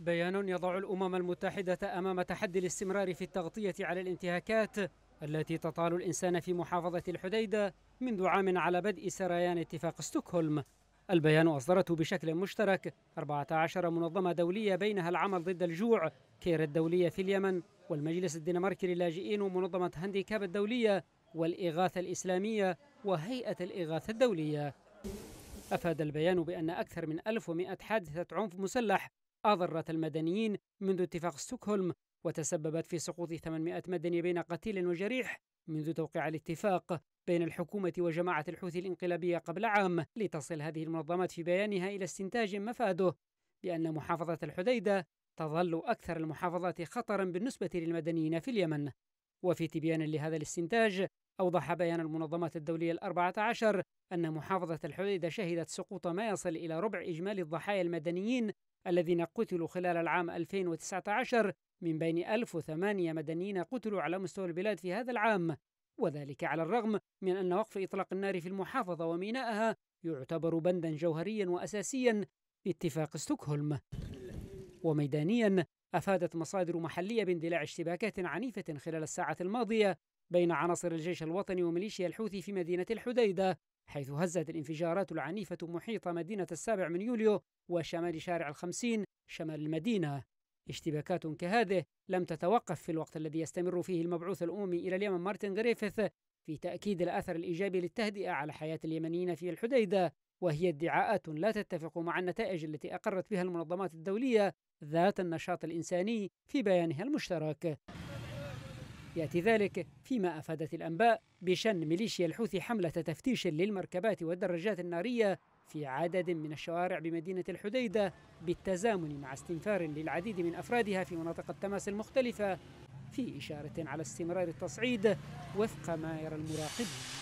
بيان يضع الأمم المتحدة أمام تحدي الاستمرار في التغطية على الانتهاكات التي تطال الإنسان في محافظة الحديدة منذ عام على بدء سريان اتفاق ستوكهولم البيان أصدرته بشكل مشترك 14 منظمة دولية بينها العمل ضد الجوع كير الدولية في اليمن والمجلس الدنماركي للاجئين ومنظمة هانديكاب الدولية والإغاثة الإسلامية وهيئة الإغاثة الدولية أفاد البيان بأن أكثر من 1100 حادثة عنف مسلح أضرت المدنيين منذ اتفاق ستوكهولم وتسببت في سقوط 800 مدني بين قتيل وجريح منذ توقيع الاتفاق بين الحكومة وجماعة الحوثي الانقلابية قبل عام لتصل هذه المنظمات في بيانها إلى استنتاج مفاده بأن محافظة الحديدة تظل أكثر المحافظات خطرا بالنسبة للمدنيين في اليمن وفي تبيان لهذا الاستنتاج أوضح بيان المنظمات الدولية الأربعة عشر أن محافظة الحديدة شهدت سقوط ما يصل إلى ربع إجمالي الضحايا المدنيين الذين قتلوا خلال العام 2019 من بين 1008 مدنيين قتلوا على مستوى البلاد في هذا العام وذلك على الرغم من أن وقف إطلاق النار في المحافظة ومينائها يعتبر بندا جوهريا وأساسيا في اتفاق ستوكهولم وميدانيا أفادت مصادر محلية باندلاع اشتباكات عنيفة خلال الساعة الماضية بين عناصر الجيش الوطني وميليشيا الحوثي في مدينة الحديدة حيث هزت الانفجارات العنيفة محيط مدينة السابع من يوليو وشمال شارع الخمسين شمال المدينة اشتباكات كهذه لم تتوقف في الوقت الذي يستمر فيه المبعوث الأممي إلى اليمن مارتن غريفيث في تأكيد الأثر الإيجابي للتهدئة على حياة اليمنيين في الحديدة وهي ادعاءات لا تتفق مع النتائج التي أقرت بها المنظمات الدولية ذات النشاط الإنساني في بيانها المشترك يأتي ذلك فيما أفادت الأنباء بشن ميليشيا الحوثي حملة تفتيش للمركبات والدراجات النارية في عدد من الشوارع بمدينة الحديدة بالتزامن مع استنفار للعديد من أفرادها في مناطق التماس المختلفة في إشارة على استمرار التصعيد وفق ما يرى المراقبون